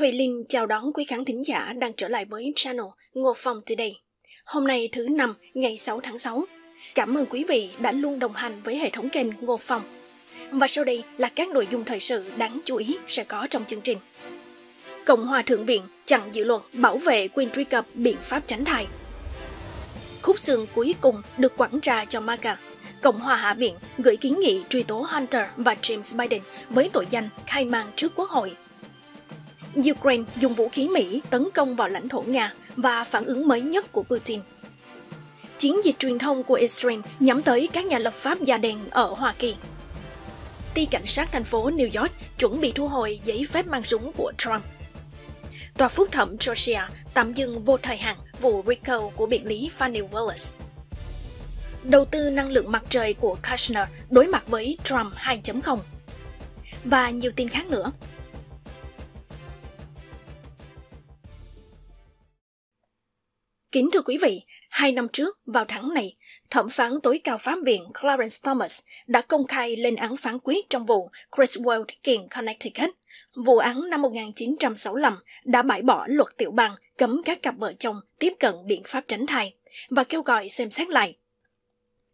Thùy Linh chào đón quý khán thính giả đang trở lại với channel Ngô Phong Today. Hôm nay thứ năm, ngày 6 tháng 6. Cảm ơn quý vị đã luôn đồng hành với hệ thống kênh Ngô Phong. Và sau đây là các nội dung thời sự đáng chú ý sẽ có trong chương trình. Cộng hòa Thượng viện chặn dự luật bảo vệ quyền truy cập biện pháp tránh thai. Khúc xương cuối cùng được quảng ra cho MAGA. Cộng hòa Hạ viện gửi kiến nghị truy tố Hunter và James Biden với tội danh khai mang trước Quốc hội Ukraine dùng vũ khí Mỹ tấn công vào lãnh thổ Nga và phản ứng mới nhất của Putin. Chiến dịch truyền thông của Israel nhắm tới các nhà lập pháp da đen ở Hoa Kỳ. Ty cảnh sát thành phố New York chuẩn bị thu hồi giấy phép mang súng của Trump. Tòa phúc thẩm Georgia tạm dừng vô thời hạn vụ RICO của biện lý Fannie Willis. Đầu tư năng lượng mặt trời của Kushner đối mặt với Trump 2.0. Và nhiều tin khác nữa. Kính thưa quý vị, hai năm trước, vào tháng này, thẩm phán tối cao pháp viện Clarence Thomas đã công khai lên án phán quyết trong vụ Chris kiện Connecticut. Vụ án năm 1965 đã bãi bỏ luật tiểu bang cấm các cặp vợ chồng tiếp cận biện pháp tránh thai và kêu gọi xem xét lại.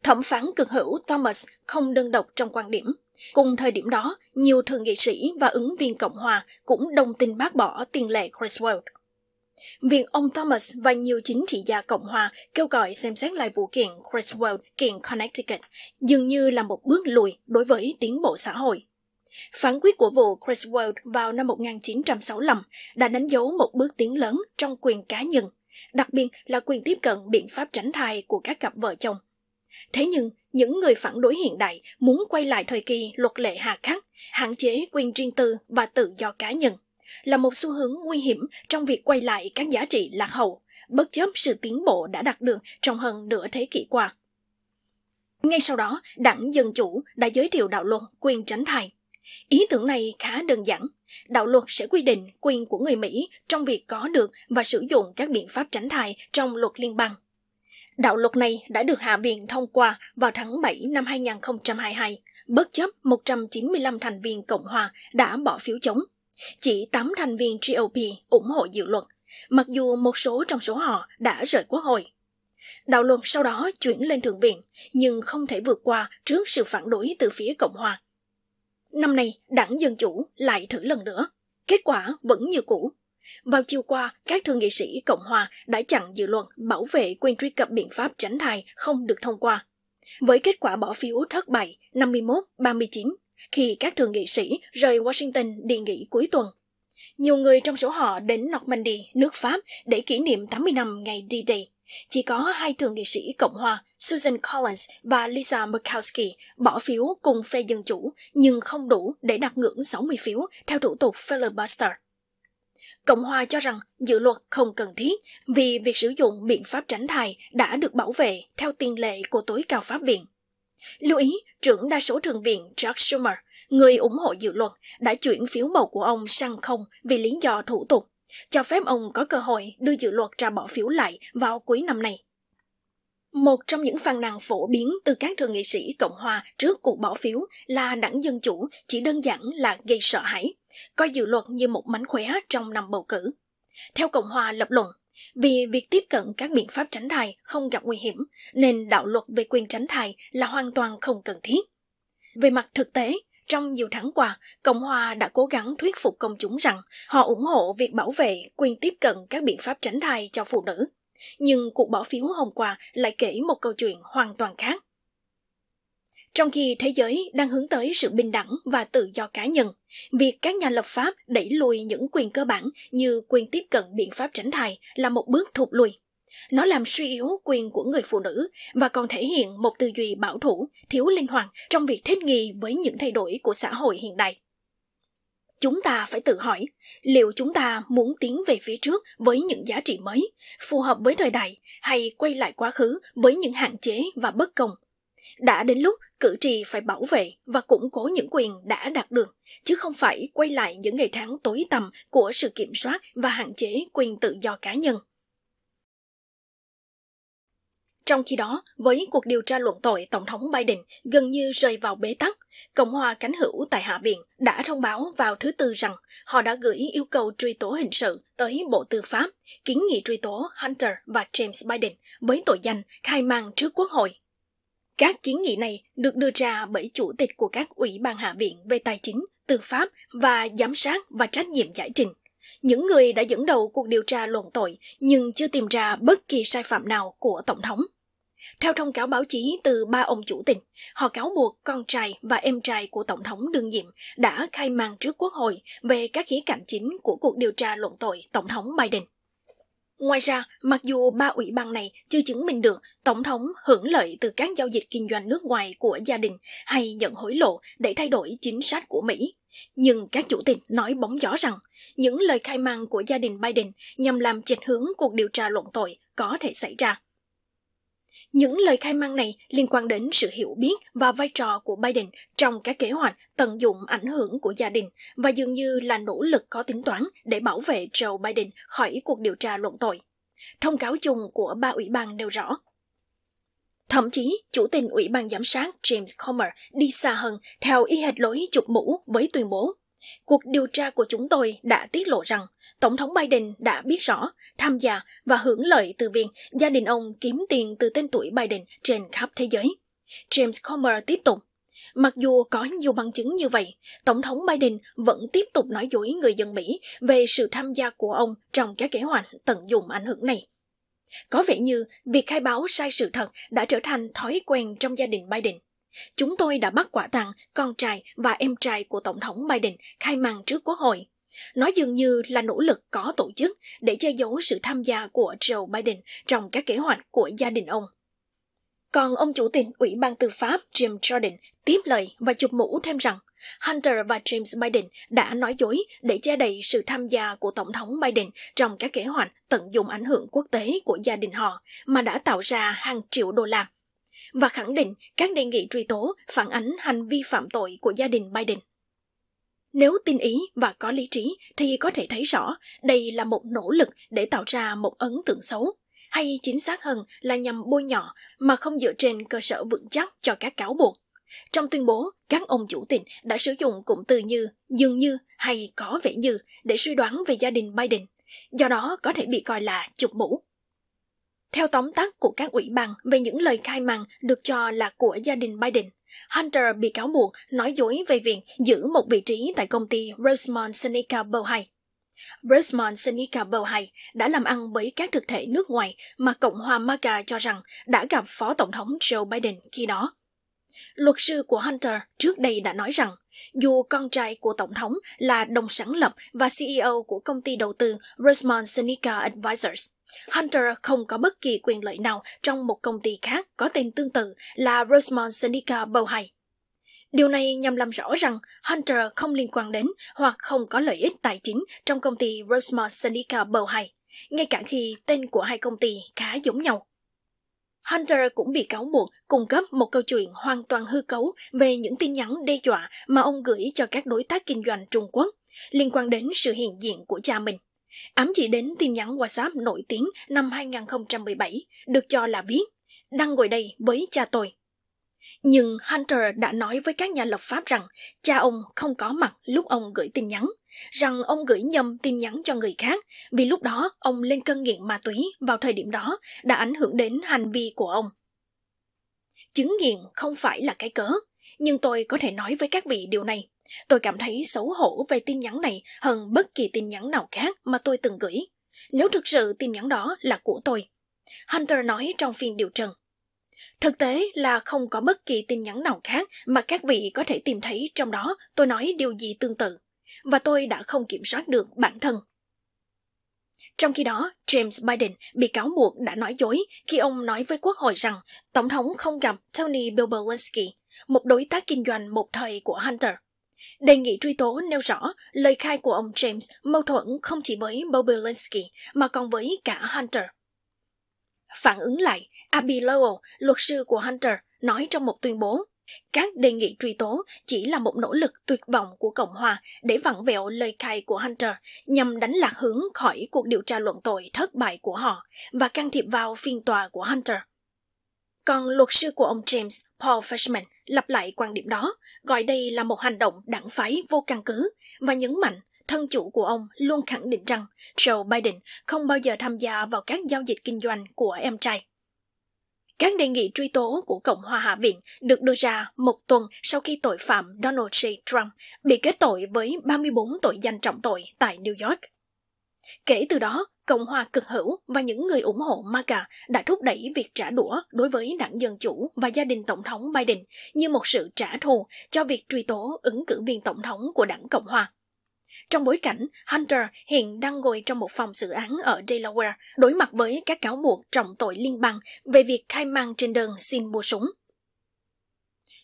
Thẩm phán cực hữu Thomas không đơn độc trong quan điểm. Cùng thời điểm đó, nhiều thượng nghị sĩ và ứng viên Cộng hòa cũng đồng tình bác bỏ tiền lệ Chris việc ông Thomas và nhiều chính trị gia Cộng hòa kêu gọi xem xét lại vụ kiện Creswell kiện Connecticut dường như là một bước lùi đối với tiến bộ xã hội. Phán quyết của vụ Creswell vào năm 1965 đã đánh dấu một bước tiến lớn trong quyền cá nhân, đặc biệt là quyền tiếp cận biện pháp tránh thai của các cặp vợ chồng. Thế nhưng, những người phản đối hiện đại muốn quay lại thời kỳ luật lệ hà khắc, hạn chế quyền riêng tư và tự do cá nhân là một xu hướng nguy hiểm trong việc quay lại các giá trị lạc hậu, bất chấp sự tiến bộ đã đạt được trong hơn nửa thế kỷ qua. Ngay sau đó, đảng Dân Chủ đã giới thiệu đạo luật quyền tránh thai. Ý tưởng này khá đơn giản. Đạo luật sẽ quy định quyền của người Mỹ trong việc có được và sử dụng các biện pháp tránh thai trong luật liên bang. Đạo luật này đã được Hạ viện thông qua vào tháng 7 năm 2022, bất chấp 195 thành viên Cộng hòa đã bỏ phiếu chống chỉ 8 thành viên GOP ủng hộ dự luật, mặc dù một số trong số họ đã rời quốc hội. Đạo luật sau đó chuyển lên Thượng viện, nhưng không thể vượt qua trước sự phản đối từ phía Cộng hòa. Năm nay, đảng Dân Chủ lại thử lần nữa. Kết quả vẫn như cũ. Vào chiều qua, các thượng nghị sĩ Cộng hòa đã chặn dự luật bảo vệ quyền truy cập biện pháp tránh thai không được thông qua. Với kết quả bỏ phiếu thất bại 51-39 khi các thượng nghị sĩ rời Washington đi nghỉ cuối tuần. Nhiều người trong số họ đến Normandy, nước Pháp để kỷ niệm 80 năm ngày D-Day. Chỉ có hai thượng nghị sĩ Cộng hòa Susan Collins và Lisa Murkowski bỏ phiếu cùng phe Dân Chủ nhưng không đủ để đạt ngưỡng 60 phiếu theo thủ tục filibuster. Cộng hòa cho rằng dự luật không cần thiết vì việc sử dụng biện pháp tránh thai đã được bảo vệ theo tiền lệ của tối cao pháp viện. Lưu ý, trưởng đa số thượng viện Chuck Schumer, người ủng hộ dự luật, đã chuyển phiếu bầu của ông sang không vì lý do thủ tục, cho phép ông có cơ hội đưa dự luật ra bỏ phiếu lại vào cuối năm này. Một trong những phàn nàn phổ biến từ các thượng nghị sĩ Cộng hòa trước cuộc bỏ phiếu là đảng Dân Chủ chỉ đơn giản là gây sợ hãi, coi dự luật như một mánh khóe trong năm bầu cử. Theo Cộng hòa lập luận, vì việc tiếp cận các biện pháp tránh thai không gặp nguy hiểm, nên đạo luật về quyền tránh thai là hoàn toàn không cần thiết. Về mặt thực tế, trong nhiều tháng qua, Cộng hòa đã cố gắng thuyết phục công chúng rằng họ ủng hộ việc bảo vệ quyền tiếp cận các biện pháp tránh thai cho phụ nữ. Nhưng cuộc bỏ phiếu hôm qua lại kể một câu chuyện hoàn toàn khác. Trong khi thế giới đang hướng tới sự bình đẳng và tự do cá nhân, việc các nhà lập pháp đẩy lùi những quyền cơ bản như quyền tiếp cận biện pháp tránh thai là một bước thụt lùi. Nó làm suy yếu quyền của người phụ nữ và còn thể hiện một tư duy bảo thủ, thiếu linh hoạt trong việc thích nghi với những thay đổi của xã hội hiện đại. Chúng ta phải tự hỏi, liệu chúng ta muốn tiến về phía trước với những giá trị mới, phù hợp với thời đại, hay quay lại quá khứ với những hạn chế và bất công đã đến lúc cử tri phải bảo vệ và củng cố những quyền đã đạt được, chứ không phải quay lại những ngày tháng tối tăm của sự kiểm soát và hạn chế quyền tự do cá nhân. Trong khi đó, với cuộc điều tra luận tội Tổng thống Biden gần như rơi vào bế tắc, Cộng hòa cánh hữu tại Hạ viện đã thông báo vào thứ Tư rằng họ đã gửi yêu cầu truy tố hình sự tới Bộ Tư pháp, kiến nghị truy tố Hunter và James Biden với tội danh khai mang trước Quốc hội các kiến nghị này được đưa ra bởi chủ tịch của các ủy ban hạ viện về tài chính, tư pháp và giám sát và trách nhiệm giải trình. Những người đã dẫn đầu cuộc điều tra luận tội nhưng chưa tìm ra bất kỳ sai phạm nào của Tổng thống. Theo thông cáo báo chí từ ba ông chủ tịch, họ cáo buộc con trai và em trai của Tổng thống đương nhiệm đã khai màn trước Quốc hội về các khía cạnh chính của cuộc điều tra luận tội Tổng thống Biden. Ngoài ra, mặc dù ba ủy ban này chưa chứng minh được Tổng thống hưởng lợi từ các giao dịch kinh doanh nước ngoài của gia đình hay nhận hối lộ để thay đổi chính sách của Mỹ, nhưng các chủ tịch nói bóng gió rằng những lời khai mang của gia đình Biden nhằm làm chệch hướng cuộc điều tra luận tội có thể xảy ra. Những lời khai mang này liên quan đến sự hiểu biết và vai trò của Biden trong các kế hoạch tận dụng ảnh hưởng của gia đình và dường như là nỗ lực có tính toán để bảo vệ Joe Biden khỏi cuộc điều tra luận tội. Thông cáo chung của ba ủy ban nêu rõ. Thậm chí, Chủ tịch Ủy ban Giám sát James Comer đi xa hơn theo y hệt lối chụp mũ với tuyên bố Cuộc điều tra của chúng tôi đã tiết lộ rằng Tổng thống Biden đã biết rõ, tham gia và hưởng lợi từ việc gia đình ông kiếm tiền từ tên tuổi Biden trên khắp thế giới. James Comer tiếp tục. Mặc dù có nhiều bằng chứng như vậy, Tổng thống Biden vẫn tiếp tục nói dối người dân Mỹ về sự tham gia của ông trong các kế hoạch tận dụng ảnh hưởng này. Có vẻ như việc khai báo sai sự thật đã trở thành thói quen trong gia đình Biden. Chúng tôi đã bắt quả tang con trai và em trai của Tổng thống Biden khai màn trước Quốc hội. Nó dường như là nỗ lực có tổ chức để che giấu sự tham gia của Joe Biden trong các kế hoạch của gia đình ông. Còn ông chủ tịch Ủy ban Tư pháp Jim Jordan tiếp lời và chụp mũ thêm rằng Hunter và James Biden đã nói dối để che đậy sự tham gia của Tổng thống Biden trong các kế hoạch tận dụng ảnh hưởng quốc tế của gia đình họ mà đã tạo ra hàng triệu đô la và khẳng định các đề nghị truy tố phản ánh hành vi phạm tội của gia đình Biden. Nếu tin ý và có lý trí thì có thể thấy rõ đây là một nỗ lực để tạo ra một ấn tượng xấu, hay chính xác hơn là nhằm bôi nhọ mà không dựa trên cơ sở vững chắc cho các cáo buộc. Trong tuyên bố, các ông chủ tịch đã sử dụng cụm từ như dường như hay có vẻ như để suy đoán về gia đình Biden, do đó có thể bị coi là chụp mũ. Theo tóm tắt của các ủy ban về những lời khai màng được cho là của gia đình Biden, Hunter bị cáo buộc nói dối về việc giữ một vị trí tại công ty Rosemont Seneca Bohai. Rosemont Seneca Bohai đã làm ăn với các thực thể nước ngoài mà Cộng hòa MAGA cho rằng đã gặp Phó Tổng thống Joe Biden khi đó. Luật sư của Hunter trước đây đã nói rằng, dù con trai của Tổng thống là đồng sáng lập và CEO của công ty đầu tư Rosemont Seneca Advisors, Hunter không có bất kỳ quyền lợi nào trong một công ty khác có tên tương tự là Rosemont Seneca Bohai. Điều này nhằm làm rõ rằng Hunter không liên quan đến hoặc không có lợi ích tài chính trong công ty Rosemont Seneca Bohai, ngay cả khi tên của hai công ty khá giống nhau. Hunter cũng bị cáo buộc cung cấp một câu chuyện hoàn toàn hư cấu về những tin nhắn đe dọa mà ông gửi cho các đối tác kinh doanh Trung Quốc liên quan đến sự hiện diện của cha mình. Ám chỉ đến tin nhắn WhatsApp nổi tiếng năm 2017, được cho là viết, đang ngồi đây với cha tôi. Nhưng Hunter đã nói với các nhà lập pháp rằng cha ông không có mặt lúc ông gửi tin nhắn, rằng ông gửi nhầm tin nhắn cho người khác vì lúc đó ông lên cơn nghiện ma túy vào thời điểm đó đã ảnh hưởng đến hành vi của ông. Chứng nghiện không phải là cái cớ, nhưng tôi có thể nói với các vị điều này. Tôi cảm thấy xấu hổ về tin nhắn này hơn bất kỳ tin nhắn nào khác mà tôi từng gửi, nếu thực sự tin nhắn đó là của tôi. Hunter nói trong phiên điều trần. Thực tế là không có bất kỳ tin nhắn nào khác mà các vị có thể tìm thấy trong đó tôi nói điều gì tương tự, và tôi đã không kiểm soát được bản thân. Trong khi đó, James Biden bị cáo buộc đã nói dối khi ông nói với Quốc hội rằng Tổng thống không gặp Tony Bobolinsky, một đối tác kinh doanh một thời của Hunter. Đề nghị truy tố nêu rõ lời khai của ông James mâu thuẫn không chỉ với Bobby mà còn với cả Hunter. Phản ứng lại, Abby Lowell, luật sư của Hunter, nói trong một tuyên bố các đề nghị truy tố chỉ là một nỗ lực tuyệt vọng của Cộng hòa để vặn vẹo lời khai của Hunter nhằm đánh lạc hướng khỏi cuộc điều tra luận tội thất bại của họ và can thiệp vào phiên tòa của Hunter. Còn luật sư của ông James, Paul Fishman, lặp lại quan điểm đó, gọi đây là một hành động đảng phái vô căn cứ và nhấn mạnh thân chủ của ông luôn khẳng định rằng Joe Biden không bao giờ tham gia vào các giao dịch kinh doanh của em trai. Các đề nghị truy tố của Cộng hòa Hạ viện được đưa ra một tuần sau khi tội phạm Donald J. Trump bị kết tội với 34 tội danh trọng tội tại New York. Kể từ đó, Cộng hòa cực hữu và những người ủng hộ MAGA đã thúc đẩy việc trả đũa đối với đảng Dân Chủ và gia đình Tổng thống Biden như một sự trả thù cho việc truy tố ứng cử viên Tổng thống của đảng Cộng hòa. Trong bối cảnh, Hunter hiện đang ngồi trong một phòng xử án ở Delaware, đối mặt với các cáo buộc trọng tội liên bang về việc khai mang trên đơn xin mua súng.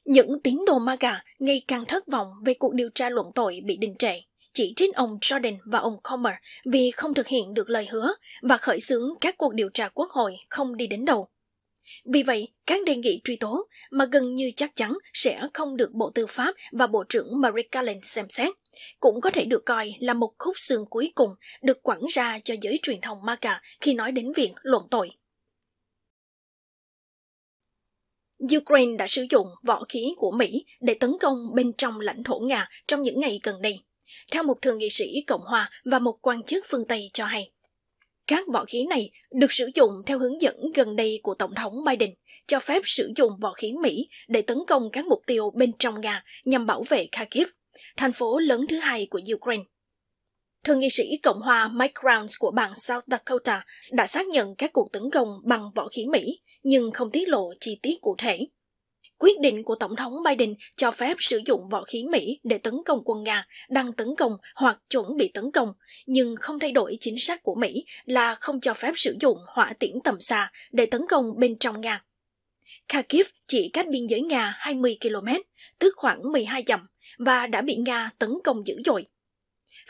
Những tín đồ MAGA ngày càng thất vọng về cuộc điều tra luận tội bị đình trệ chỉ trích ông Jordan và ông Comer vì không thực hiện được lời hứa và khởi xướng các cuộc điều tra quốc hội không đi đến đầu. Vì vậy, các đề nghị truy tố mà gần như chắc chắn sẽ không được Bộ Tư pháp và Bộ trưởng Merrick Garland xem xét, cũng có thể được coi là một khúc xương cuối cùng được quẳng ra cho giới truyền thông MAGA khi nói đến việc luận tội. Ukraine đã sử dụng võ khí của Mỹ để tấn công bên trong lãnh thổ Nga trong những ngày gần đây theo một thượng nghị sĩ Cộng Hòa và một quan chức phương Tây cho hay. Các võ khí này được sử dụng theo hướng dẫn gần đây của Tổng thống Biden, cho phép sử dụng võ khí Mỹ để tấn công các mục tiêu bên trong Nga nhằm bảo vệ Kharkiv, thành phố lớn thứ hai của Ukraine. Thượng nghị sĩ Cộng hòa Mike Rounds của bang South Dakota đã xác nhận các cuộc tấn công bằng võ khí Mỹ, nhưng không tiết lộ chi tiết cụ thể. Quyết định của Tổng thống Biden cho phép sử dụng võ khí Mỹ để tấn công quân Nga, đang tấn công hoặc chuẩn bị tấn công, nhưng không thay đổi chính sách của Mỹ là không cho phép sử dụng hỏa tiễn tầm xa để tấn công bên trong Nga. Kharkiv chỉ cách biên giới Nga 20 km, tức khoảng 12 dặm, và đã bị Nga tấn công dữ dội.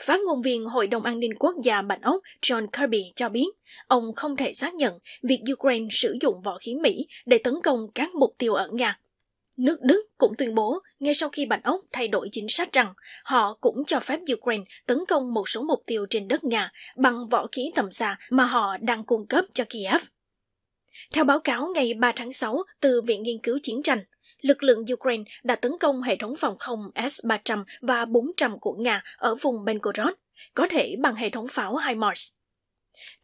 Phát ngôn viên Hội đồng An ninh Quốc gia Bạch Ốc John Kirby cho biết, ông không thể xác nhận việc Ukraine sử dụng võ khí Mỹ để tấn công các mục tiêu ở Nga. Nước Đức cũng tuyên bố ngay sau khi Bạch Ốc thay đổi chính sách rằng họ cũng cho phép Ukraine tấn công một số mục tiêu trên đất Nga bằng võ khí tầm xa mà họ đang cung cấp cho Kiev. Theo báo cáo ngày 3 tháng 6 từ Viện Nghiên cứu Chiến tranh, lực lượng Ukraine đã tấn công hệ thống phòng không S-300 và 400 của Nga ở vùng Belgorod, có thể bằng hệ thống pháo HIMARS.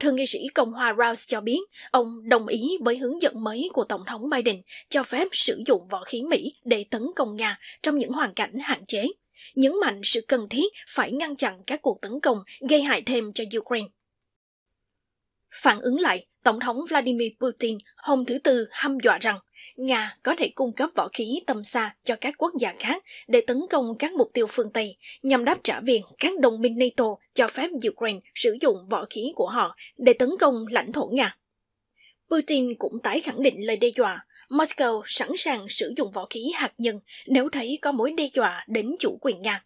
Thượng nghị sĩ Cộng hòa Rouse cho biết ông đồng ý với hướng dẫn mới của Tổng thống Biden cho phép sử dụng võ khí Mỹ để tấn công Nga trong những hoàn cảnh hạn chế, nhấn mạnh sự cần thiết phải ngăn chặn các cuộc tấn công gây hại thêm cho Ukraine. Phản ứng lại, Tổng thống Vladimir Putin hôm thứ Tư hăm dọa rằng Nga có thể cung cấp võ khí tầm xa cho các quốc gia khác để tấn công các mục tiêu phương Tây nhằm đáp trả việc các đồng minh NATO cho phép Ukraine sử dụng võ khí của họ để tấn công lãnh thổ Nga. Putin cũng tái khẳng định lời đe dọa Moscow sẵn sàng sử dụng võ khí hạt nhân nếu thấy có mối đe dọa đến chủ quyền Nga.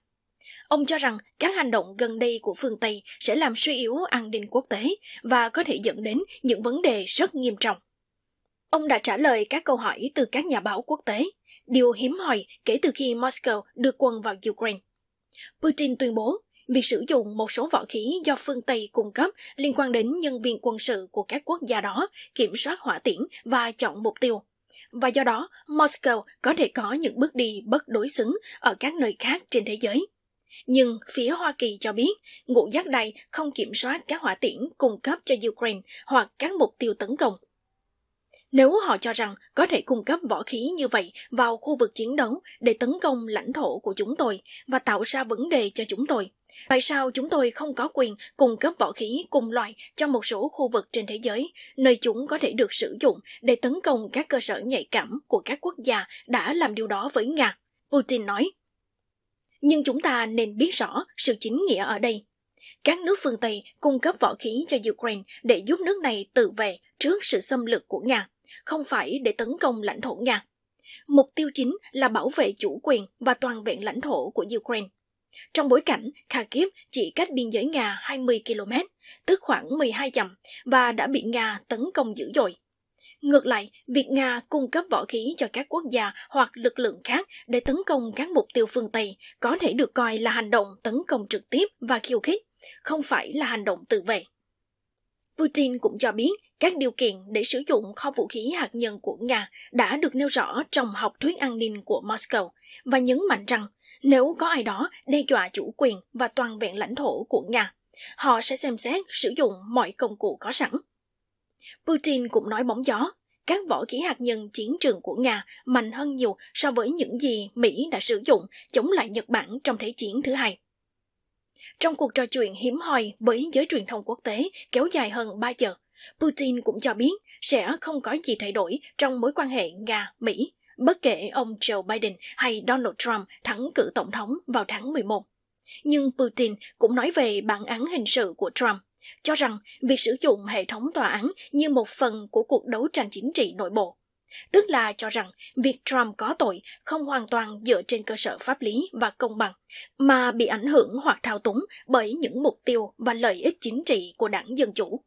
Ông cho rằng các hành động gần đây của phương Tây sẽ làm suy yếu an ninh quốc tế và có thể dẫn đến những vấn đề rất nghiêm trọng. Ông đã trả lời các câu hỏi từ các nhà báo quốc tế, điều hiếm hoi kể từ khi Moscow đưa quân vào Ukraine. Putin tuyên bố việc sử dụng một số võ khí do phương Tây cung cấp liên quan đến nhân viên quân sự của các quốc gia đó kiểm soát hỏa tiễn và chọn mục tiêu. Và do đó, Moscow có thể có những bước đi bất đối xứng ở các nơi khác trên thế giới. Nhưng phía Hoa Kỳ cho biết ngũ giác này không kiểm soát các hỏa tiễn cung cấp cho Ukraine hoặc các mục tiêu tấn công. Nếu họ cho rằng có thể cung cấp võ khí như vậy vào khu vực chiến đấu để tấn công lãnh thổ của chúng tôi và tạo ra vấn đề cho chúng tôi, tại sao chúng tôi không có quyền cung cấp võ khí cùng loại cho một số khu vực trên thế giới nơi chúng có thể được sử dụng để tấn công các cơ sở nhạy cảm của các quốc gia đã làm điều đó với Nga? Putin nói nhưng chúng ta nên biết rõ sự chính nghĩa ở đây. Các nước phương Tây cung cấp võ khí cho Ukraine để giúp nước này tự vệ trước sự xâm lược của Nga, không phải để tấn công lãnh thổ Nga. Mục tiêu chính là bảo vệ chủ quyền và toàn vẹn lãnh thổ của Ukraine. Trong bối cảnh Kharkiv chỉ cách biên giới Nga 20 km, tức khoảng 12 dặm, và đã bị Nga tấn công dữ dội. Ngược lại, việc Nga cung cấp võ khí cho các quốc gia hoặc lực lượng khác để tấn công các mục tiêu phương Tây có thể được coi là hành động tấn công trực tiếp và khiêu khích, không phải là hành động tự vệ. Putin cũng cho biết các điều kiện để sử dụng kho vũ khí hạt nhân của Nga đã được nêu rõ trong học thuyết an ninh của Moscow và nhấn mạnh rằng nếu có ai đó đe dọa chủ quyền và toàn vẹn lãnh thổ của Nga, họ sẽ xem xét sử dụng mọi công cụ có sẵn. Putin cũng nói bóng gió, các võ khí hạt nhân chiến trường của Nga mạnh hơn nhiều so với những gì Mỹ đã sử dụng chống lại Nhật Bản trong Thế chiến thứ hai. Trong cuộc trò chuyện hiếm hoi với giới truyền thông quốc tế kéo dài hơn 3 giờ, Putin cũng cho biết sẽ không có gì thay đổi trong mối quan hệ Nga-Mỹ, bất kể ông Joe Biden hay Donald Trump thắng cử tổng thống vào tháng 11. Nhưng Putin cũng nói về bản án hình sự của Trump cho rằng việc sử dụng hệ thống tòa án như một phần của cuộc đấu tranh chính trị nội bộ tức là cho rằng việc Trump có tội không hoàn toàn dựa trên cơ sở pháp lý và công bằng, mà bị ảnh hưởng hoặc thao túng bởi những mục tiêu và lợi ích chính trị của đảng Dân Chủ.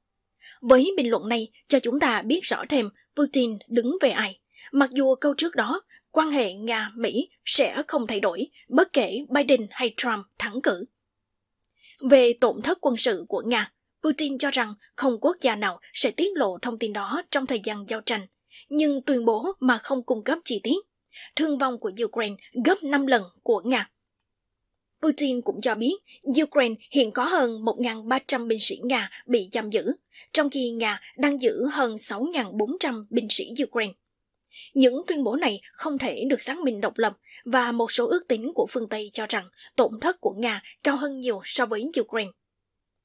Với bình luận này, cho chúng ta biết rõ thêm Putin đứng về ai. Mặc dù câu trước đó, quan hệ Nga-Mỹ sẽ không thay đổi, bất kể Biden hay Trump thắng cử. Về tổn thất quân sự của Nga, Putin cho rằng không quốc gia nào sẽ tiết lộ thông tin đó trong thời gian giao tranh, nhưng tuyên bố mà không cung cấp chi tiết. Thương vong của Ukraine gấp 5 lần của Nga. Putin cũng cho biết Ukraine hiện có hơn 1.300 binh sĩ Nga bị giam giữ, trong khi Nga đang giữ hơn 6.400 binh sĩ Ukraine. Những tuyên bố này không thể được xác minh độc lập và một số ước tính của phương Tây cho rằng tổn thất của Nga cao hơn nhiều so với Ukraine.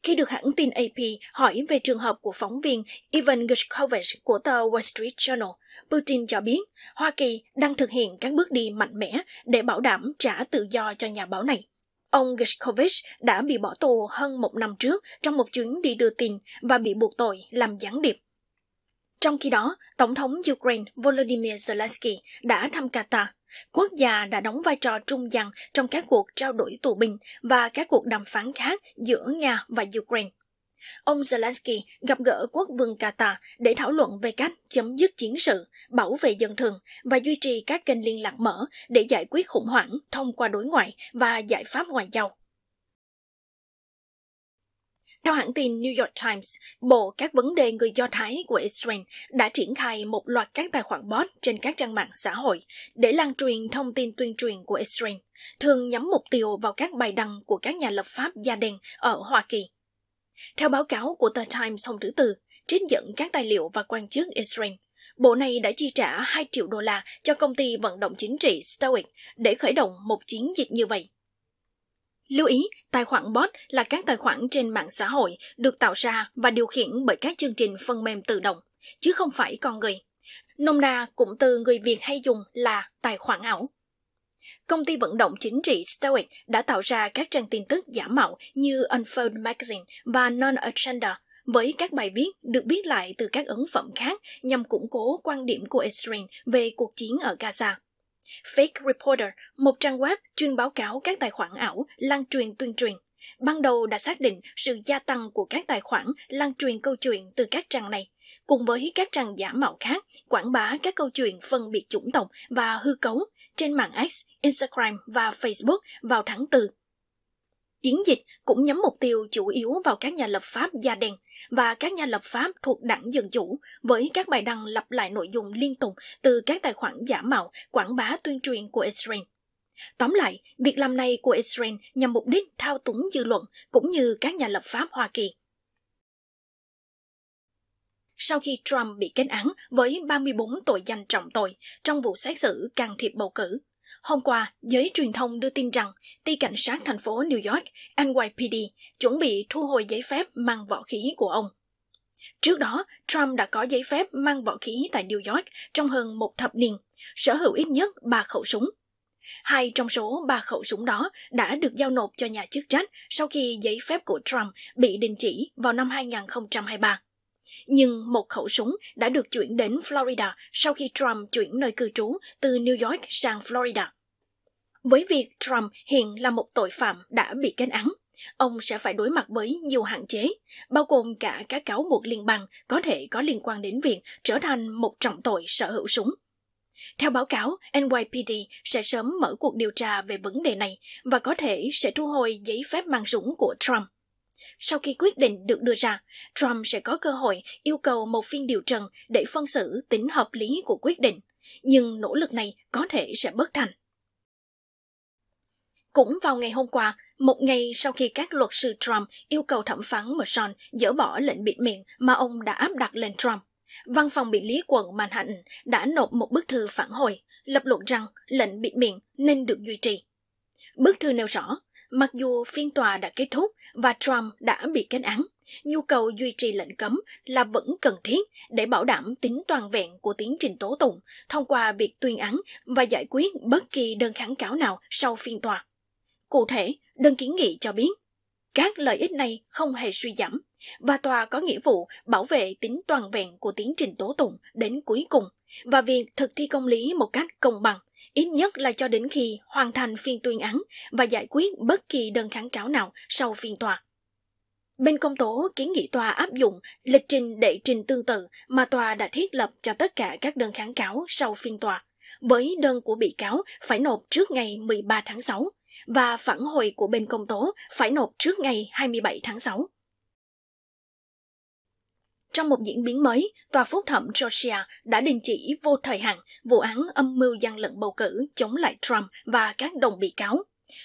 Khi được hãng tin AP hỏi về trường hợp của phóng viên Ivan Gershkovich của tờ Wall Street Journal, Putin cho biết Hoa Kỳ đang thực hiện các bước đi mạnh mẽ để bảo đảm trả tự do cho nhà báo này. Ông Gershkovich đã bị bỏ tù hơn một năm trước trong một chuyến đi đưa tin và bị buộc tội làm gián điệp. Trong khi đó, Tổng thống Ukraine Volodymyr Zelensky đã thăm Qatar Quốc gia đã đóng vai trò trung gian trong các cuộc trao đổi tù binh và các cuộc đàm phán khác giữa Nga và Ukraine. Ông Zelensky gặp gỡ quốc vương Qatar để thảo luận về cách chấm dứt chiến sự, bảo vệ dân thường và duy trì các kênh liên lạc mở để giải quyết khủng hoảng thông qua đối ngoại và giải pháp ngoại giao. Theo hãng tin New York Times, Bộ các vấn đề người Do Thái của Israel đã triển khai một loạt các tài khoản bot trên các trang mạng xã hội để lan truyền thông tin tuyên truyền của Israel, thường nhắm mục tiêu vào các bài đăng của các nhà lập pháp da đen ở Hoa Kỳ. Theo báo cáo của tờ Times hôm thứ Tư, trích dẫn các tài liệu và quan chức Israel, bộ này đã chi trả 2 triệu đô la cho công ty vận động chính trị Stoic để khởi động một chiến dịch như vậy. Lưu ý, tài khoản bot là các tài khoản trên mạng xã hội được tạo ra và điều khiển bởi các chương trình phần mềm tự động, chứ không phải con người. Nôm na cũng từ người Việt hay dùng là tài khoản ảo. Công ty vận động chính trị Stoic đã tạo ra các trang tin tức giả mạo như Unfold Magazine và Non-Agenda với các bài viết được viết lại từ các ấn phẩm khác nhằm củng cố quan điểm của Israel về cuộc chiến ở Gaza. Fake Reporter, một trang web chuyên báo cáo các tài khoản ảo lan truyền tuyên truyền. Ban đầu đã xác định sự gia tăng của các tài khoản lan truyền câu chuyện từ các trang này, cùng với các trang giả mạo khác quảng bá các câu chuyện phân biệt chủng tộc và hư cấu trên mạng X, Instagram và Facebook vào tháng 4 Chiến dịch cũng nhắm mục tiêu chủ yếu vào các nhà lập pháp da đen và các nhà lập pháp thuộc đảng Dân Chủ với các bài đăng lặp lại nội dung liên tục từ các tài khoản giả mạo quảng bá tuyên truyền của Israel. Tóm lại, việc làm này của Israel nhằm mục đích thao túng dư luận cũng như các nhà lập pháp Hoa Kỳ. Sau khi Trump bị kết án với 34 tội danh trọng tội trong vụ xét xử can thiệp bầu cử, Hôm qua, giới truyền thông đưa tin rằng ty cảnh sát thành phố New York, NYPD, chuẩn bị thu hồi giấy phép mang võ khí của ông. Trước đó, Trump đã có giấy phép mang võ khí tại New York trong hơn một thập niên, sở hữu ít nhất 3 khẩu súng. Hai trong số 3 khẩu súng đó đã được giao nộp cho nhà chức trách sau khi giấy phép của Trump bị đình chỉ vào năm 2023. Nhưng một khẩu súng đã được chuyển đến Florida sau khi Trump chuyển nơi cư trú từ New York sang Florida. Với việc Trump hiện là một tội phạm đã bị kết án, ông sẽ phải đối mặt với nhiều hạn chế, bao gồm cả các cáo buộc liên bang có thể có liên quan đến việc trở thành một trọng tội sở hữu súng. Theo báo cáo, NYPD sẽ sớm mở cuộc điều tra về vấn đề này và có thể sẽ thu hồi giấy phép mang súng của Trump. Sau khi quyết định được đưa ra, Trump sẽ có cơ hội yêu cầu một phiên điều trần để phân xử tính hợp lý của quyết định, nhưng nỗ lực này có thể sẽ bất thành. Cũng vào ngày hôm qua, một ngày sau khi các luật sư Trump yêu cầu thẩm phán Merson dỡ bỏ lệnh bịt miệng mà ông đã áp đặt lên Trump, văn phòng bị lý quận Manhattan đã nộp một bức thư phản hồi, lập luận rằng lệnh bịt miệng nên được duy trì. Bức thư nêu rõ, Mặc dù phiên tòa đã kết thúc và Trump đã bị kết án, nhu cầu duy trì lệnh cấm là vẫn cần thiết để bảo đảm tính toàn vẹn của tiến trình tố tụng thông qua việc tuyên án và giải quyết bất kỳ đơn kháng cáo nào sau phiên tòa. Cụ thể, đơn kiến nghị cho biết các lợi ích này không hề suy giảm và tòa có nghĩa vụ bảo vệ tính toàn vẹn của tiến trình tố tụng đến cuối cùng và việc thực thi công lý một cách công bằng ít nhất là cho đến khi hoàn thành phiên tuyên án và giải quyết bất kỳ đơn kháng cáo nào sau phiên tòa. Bên công tố kiến nghị tòa áp dụng lịch trình đệ trình tương tự mà tòa đã thiết lập cho tất cả các đơn kháng cáo sau phiên tòa, với đơn của bị cáo phải nộp trước ngày 13 tháng 6 và phản hồi của bên công tố phải nộp trước ngày 27 tháng 6. Trong một diễn biến mới, Tòa phúc thẩm Georgia đã đình chỉ vô thời hạn vụ án âm mưu gian lận bầu cử chống lại Trump và các đồng bị cáo.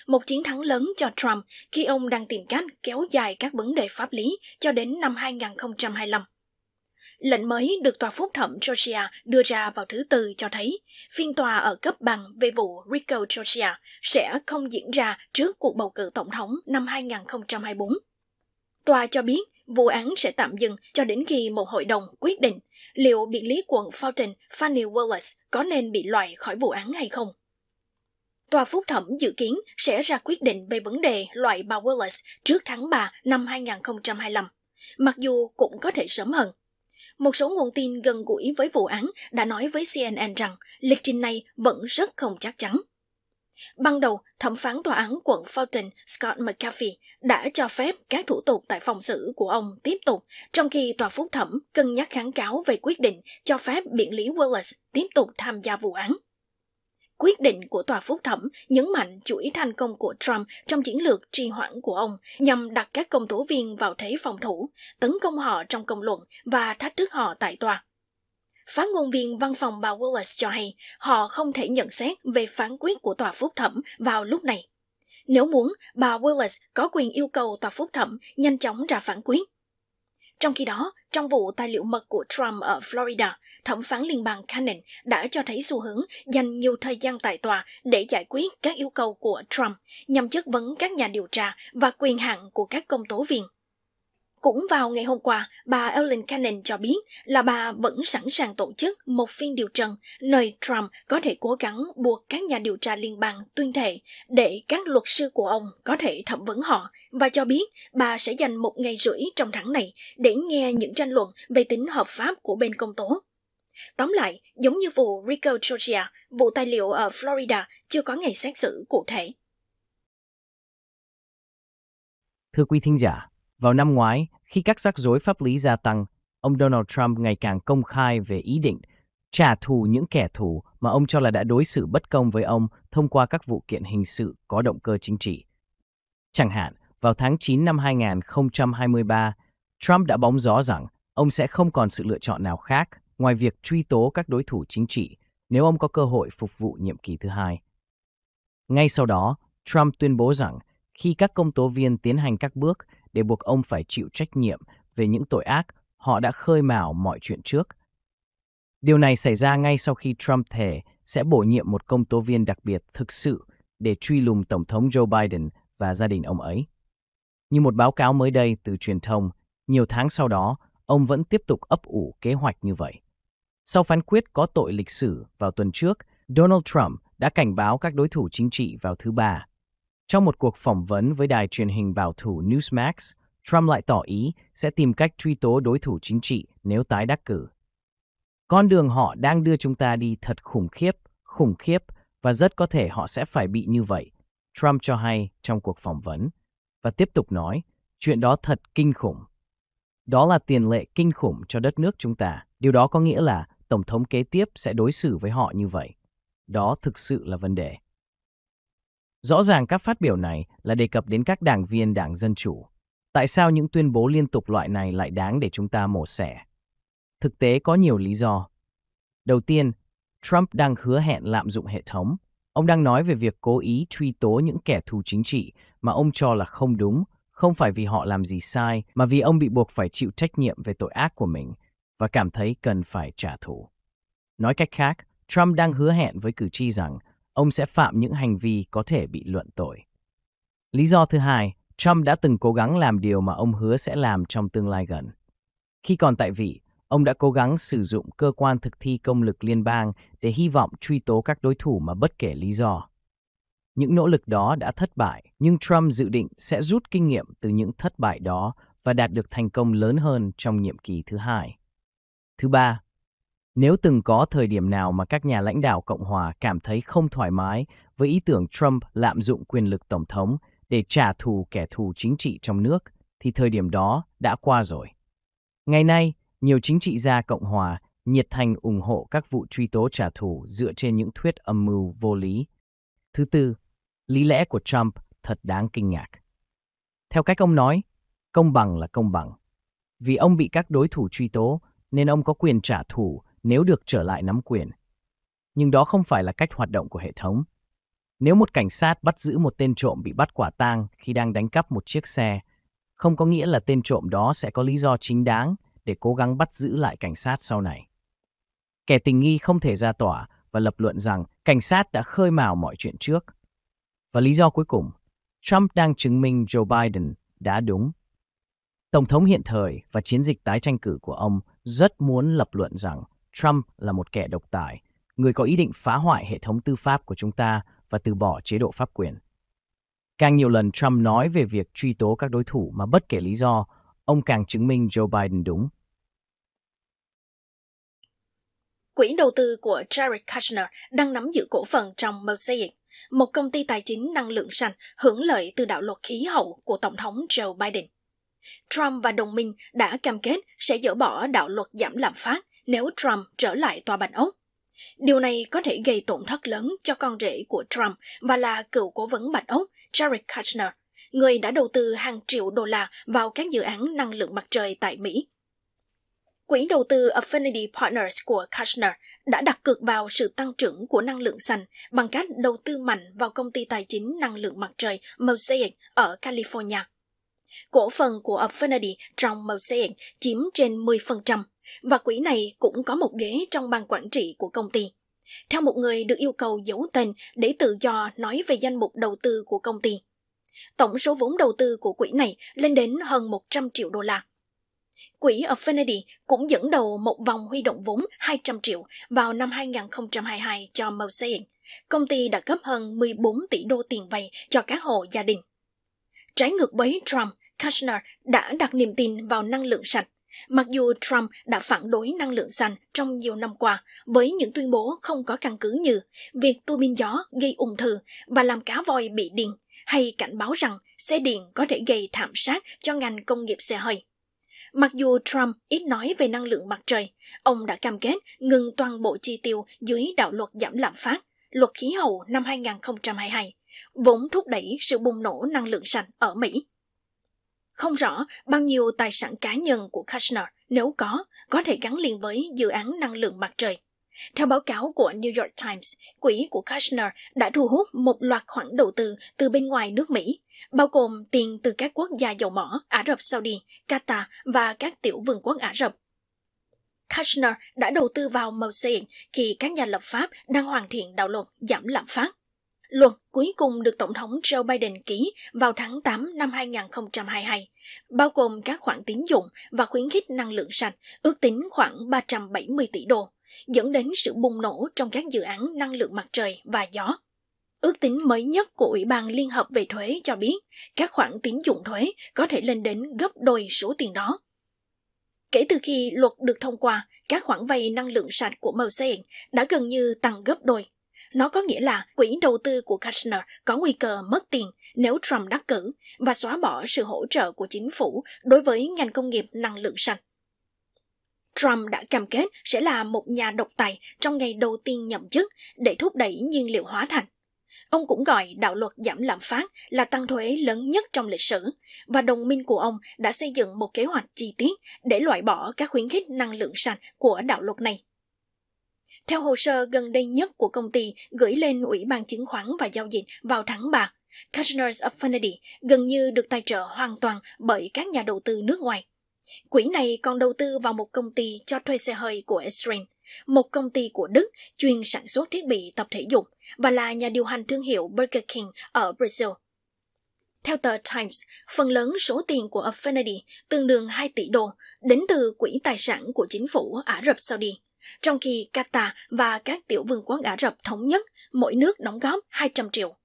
Một chiến thắng lớn cho Trump khi ông đang tìm cách kéo dài các vấn đề pháp lý cho đến năm 2025. Lệnh mới được Tòa Phúc thẩm Georgia đưa ra vào thứ Tư cho thấy phiên tòa ở cấp bằng về vụ Rico Georgia sẽ không diễn ra trước cuộc bầu cử tổng thống năm 2024. Tòa cho biết vụ án sẽ tạm dừng cho đến khi một hội đồng quyết định liệu biện lý quận Fountain Fanny Wallace có nên bị loại khỏi vụ án hay không. Tòa phúc thẩm dự kiến sẽ ra quyết định về vấn đề loại bà Wallace trước tháng 3 năm 2025, mặc dù cũng có thể sớm hơn. Một số nguồn tin gần gũi với vụ án đã nói với CNN rằng lịch trình này vẫn rất không chắc chắn. Ban đầu, thẩm phán tòa án quận Fulton Scott McAfee đã cho phép các thủ tục tại phòng xử của ông tiếp tục, trong khi tòa phúc thẩm cân nhắc kháng cáo về quyết định cho phép biện lý Wallace tiếp tục tham gia vụ án. Quyết định của tòa phúc thẩm nhấn mạnh chuỗi thành công của Trump trong chiến lược trì hoãn của ông nhằm đặt các công tố viên vào thế phòng thủ, tấn công họ trong công luận và thách thức họ tại tòa. Phát ngôn viên văn phòng bà Wallace cho hay họ không thể nhận xét về phán quyết của tòa phúc thẩm vào lúc này. Nếu muốn, bà Wallace có quyền yêu cầu tòa phúc thẩm nhanh chóng ra phán quyết. Trong khi đó, trong vụ tài liệu mật của Trump ở Florida, thẩm phán liên bang Cannon đã cho thấy xu hướng dành nhiều thời gian tại tòa để giải quyết các yêu cầu của Trump nhằm chất vấn các nhà điều tra và quyền hạn của các công tố viên. Cũng vào ngày hôm qua, bà Ellen Cannon cho biết là bà vẫn sẵn sàng tổ chức một phiên điều trần nơi Trump có thể cố gắng buộc các nhà điều tra liên bang tuyên thệ để các luật sư của ông có thể thẩm vấn họ và cho biết bà sẽ dành một ngày rưỡi trong tháng này để nghe những tranh luận về tính hợp pháp của bên công tố. Tóm lại, giống như vụ Rico Georgia, vụ tài liệu ở Florida chưa có ngày xét xử cụ thể. Thưa quý thính giả, vào năm ngoái, khi các rắc rối pháp lý gia tăng, ông Donald Trump ngày càng công khai về ý định trả thù những kẻ thù mà ông cho là đã đối xử bất công với ông thông qua các vụ kiện hình sự có động cơ chính trị. Chẳng hạn, vào tháng 9 năm 2023, Trump đã bóng gió rằng ông sẽ không còn sự lựa chọn nào khác ngoài việc truy tố các đối thủ chính trị nếu ông có cơ hội phục vụ nhiệm kỳ thứ hai. Ngay sau đó, Trump tuyên bố rằng khi các công tố viên tiến hành các bước để buộc ông phải chịu trách nhiệm về những tội ác họ đã khơi mào mọi chuyện trước. Điều này xảy ra ngay sau khi Trump thề sẽ bổ nhiệm một công tố viên đặc biệt thực sự để truy lùng Tổng thống Joe Biden và gia đình ông ấy. Như một báo cáo mới đây từ truyền thông, nhiều tháng sau đó, ông vẫn tiếp tục ấp ủ kế hoạch như vậy. Sau phán quyết có tội lịch sử vào tuần trước, Donald Trump đã cảnh báo các đối thủ chính trị vào thứ Ba trong một cuộc phỏng vấn với đài truyền hình bảo thủ Newsmax, Trump lại tỏ ý sẽ tìm cách truy tố đối thủ chính trị nếu tái đắc cử. Con đường họ đang đưa chúng ta đi thật khủng khiếp, khủng khiếp và rất có thể họ sẽ phải bị như vậy, Trump cho hay trong cuộc phỏng vấn và tiếp tục nói, chuyện đó thật kinh khủng. Đó là tiền lệ kinh khủng cho đất nước chúng ta. Điều đó có nghĩa là tổng thống kế tiếp sẽ đối xử với họ như vậy. Đó thực sự là vấn đề. Rõ ràng các phát biểu này là đề cập đến các đảng viên đảng Dân Chủ. Tại sao những tuyên bố liên tục loại này lại đáng để chúng ta mổ xẻ? Thực tế có nhiều lý do. Đầu tiên, Trump đang hứa hẹn lạm dụng hệ thống. Ông đang nói về việc cố ý truy tố những kẻ thù chính trị mà ông cho là không đúng, không phải vì họ làm gì sai, mà vì ông bị buộc phải chịu trách nhiệm về tội ác của mình và cảm thấy cần phải trả thù. Nói cách khác, Trump đang hứa hẹn với cử tri rằng ông sẽ phạm những hành vi có thể bị luận tội. Lý do thứ hai, Trump đã từng cố gắng làm điều mà ông hứa sẽ làm trong tương lai gần. Khi còn tại vị, ông đã cố gắng sử dụng cơ quan thực thi công lực liên bang để hy vọng truy tố các đối thủ mà bất kể lý do. Những nỗ lực đó đã thất bại, nhưng Trump dự định sẽ rút kinh nghiệm từ những thất bại đó và đạt được thành công lớn hơn trong nhiệm kỳ thứ hai. Thứ ba, nếu từng có thời điểm nào mà các nhà lãnh đạo Cộng hòa cảm thấy không thoải mái với ý tưởng Trump lạm dụng quyền lực tổng thống để trả thù kẻ thù chính trị trong nước, thì thời điểm đó đã qua rồi. Ngày nay, nhiều chính trị gia Cộng hòa nhiệt thành ủng hộ các vụ truy tố trả thù dựa trên những thuyết âm mưu vô lý. Thứ tư, lý lẽ của Trump thật đáng kinh ngạc. Theo cách ông nói, công bằng là công bằng. Vì ông bị các đối thủ truy tố, nên ông có quyền trả thù nếu được trở lại nắm quyền. Nhưng đó không phải là cách hoạt động của hệ thống. Nếu một cảnh sát bắt giữ một tên trộm bị bắt quả tang khi đang đánh cắp một chiếc xe, không có nghĩa là tên trộm đó sẽ có lý do chính đáng để cố gắng bắt giữ lại cảnh sát sau này. Kẻ tình nghi không thể ra tòa và lập luận rằng cảnh sát đã khơi mào mọi chuyện trước. Và lý do cuối cùng, Trump đang chứng minh Joe Biden đã đúng. Tổng thống hiện thời và chiến dịch tái tranh cử của ông rất muốn lập luận rằng Trump là một kẻ độc tài, người có ý định phá hoại hệ thống tư pháp của chúng ta và từ bỏ chế độ pháp quyền. Càng nhiều lần Trump nói về việc truy tố các đối thủ mà bất kể lý do, ông càng chứng minh Joe Biden đúng. Quỹ đầu tư của Jared Kushner đang nắm giữ cổ phần trong Mosaic, một công ty tài chính năng lượng sạch hưởng lợi từ đạo luật khí hậu của Tổng thống Joe Biden. Trump và đồng minh đã cam kết sẽ dỡ bỏ đạo luật giảm lạm phát nếu Trump trở lại Tòa Bạch Ốc. Điều này có thể gây tổn thất lớn cho con rể của Trump và là cựu cố vấn Bạch Ốc Jared Kushner, người đã đầu tư hàng triệu đô la vào các dự án năng lượng mặt trời tại Mỹ. Quỹ đầu tư Affinity Partners của Kushner đã đặt cược vào sự tăng trưởng của năng lượng xanh bằng cách đầu tư mạnh vào công ty tài chính năng lượng mặt trời Mosaic ở California. Cổ phần của Affinity trong Mosaic chiếm trên 10% và quỹ này cũng có một ghế trong ban quản trị của công ty. Theo một người được yêu cầu giấu tên để tự do nói về danh mục đầu tư của công ty. Tổng số vốn đầu tư của quỹ này lên đến hơn 100 triệu đô la. Quỹ Affinity cũng dẫn đầu một vòng huy động vốn 200 triệu vào năm 2022 cho Mosaic. Công ty đã cấp hơn 14 tỷ đô tiền vay cho các hộ gia đình. Trái ngược với Trump, Kushner đã đặt niềm tin vào năng lượng sạch Mặc dù Trump đã phản đối năng lượng xanh trong nhiều năm qua với những tuyên bố không có căn cứ như việc tua bin gió gây ung thư và làm cá voi bị điên, hay cảnh báo rằng xe điện có thể gây thảm sát cho ngành công nghiệp xe hơi. Mặc dù Trump ít nói về năng lượng mặt trời, ông đã cam kết ngừng toàn bộ chi tiêu dưới đạo luật giảm lạm phát, luật khí hậu năm 2022, vốn thúc đẩy sự bùng nổ năng lượng sạch ở Mỹ. Không rõ bao nhiêu tài sản cá nhân của Kushner nếu có, có thể gắn liền với dự án năng lượng mặt trời. Theo báo cáo của New York Times, quỹ của Kushner đã thu hút một loạt khoản đầu tư từ bên ngoài nước Mỹ, bao gồm tiền từ các quốc gia dầu mỏ Ả Rập Saudi, Qatar và các tiểu vương quốc Ả Rập. Kushner đã đầu tư vào Mosaic khi các nhà lập pháp đang hoàn thiện đạo luật giảm lạm phát. Luật cuối cùng được Tổng thống Joe Biden ký vào tháng 8 năm 2022, bao gồm các khoản tín dụng và khuyến khích năng lượng sạch, ước tính khoảng 370 tỷ đô, dẫn đến sự bùng nổ trong các dự án năng lượng mặt trời và gió. Ước tính mới nhất của Ủy ban Liên hợp về thuế cho biết các khoản tín dụng thuế có thể lên đến gấp đôi số tiền đó. Kể từ khi luật được thông qua, các khoản vay năng lượng sạch của Mosaic đã gần như tăng gấp đôi nó có nghĩa là quỹ đầu tư của Kushner có nguy cơ mất tiền nếu Trump đắc cử và xóa bỏ sự hỗ trợ của chính phủ đối với ngành công nghiệp năng lượng sạch. Trump đã cam kết sẽ là một nhà độc tài trong ngày đầu tiên nhậm chức để thúc đẩy nhiên liệu hóa thành. Ông cũng gọi đạo luật giảm lạm phát là tăng thuế lớn nhất trong lịch sử và đồng minh của ông đã xây dựng một kế hoạch chi tiết để loại bỏ các khuyến khích năng lượng sạch của đạo luật này. Theo hồ sơ gần đây nhất của công ty gửi lên Ủy ban chứng khoán và giao dịch vào tháng 3, Customers Affinity gần như được tài trợ hoàn toàn bởi các nhà đầu tư nước ngoài. Quỹ này còn đầu tư vào một công ty cho thuê xe hơi của Israel, một công ty của Đức chuyên sản xuất thiết bị tập thể dục và là nhà điều hành thương hiệu Burger King ở Brazil. Theo tờ Times, phần lớn số tiền của Affinity, tương đương 2 tỷ đô, đến từ quỹ tài sản của chính phủ Ả Rập Saudi – trong khi Qatar và các tiểu vương quốc Ả Rập thống nhất mỗi nước đóng góp 200 triệu.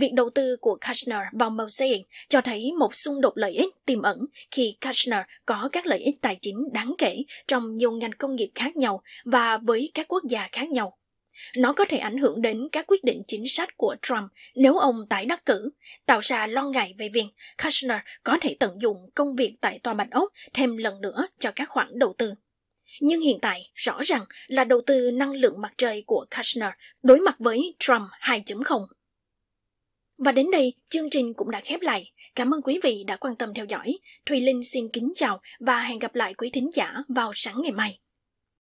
Việc đầu tư của Kushner vào Mosaic cho thấy một xung đột lợi ích tiềm ẩn khi Kushner có các lợi ích tài chính đáng kể trong nhiều ngành công nghiệp khác nhau và với các quốc gia khác nhau. Nó có thể ảnh hưởng đến các quyết định chính sách của Trump nếu ông tái đắc cử, tạo ra lo ngại về việc Kushner có thể tận dụng công việc tại Tòa Bạch Ốc thêm lần nữa cho các khoản đầu tư nhưng hiện tại rõ ràng là đầu tư năng lượng mặt trời của Kushner đối mặt với Trump 2.0. Và đến đây, chương trình cũng đã khép lại. Cảm ơn quý vị đã quan tâm theo dõi. Thùy Linh xin kính chào và hẹn gặp lại quý thính giả vào sáng ngày mai.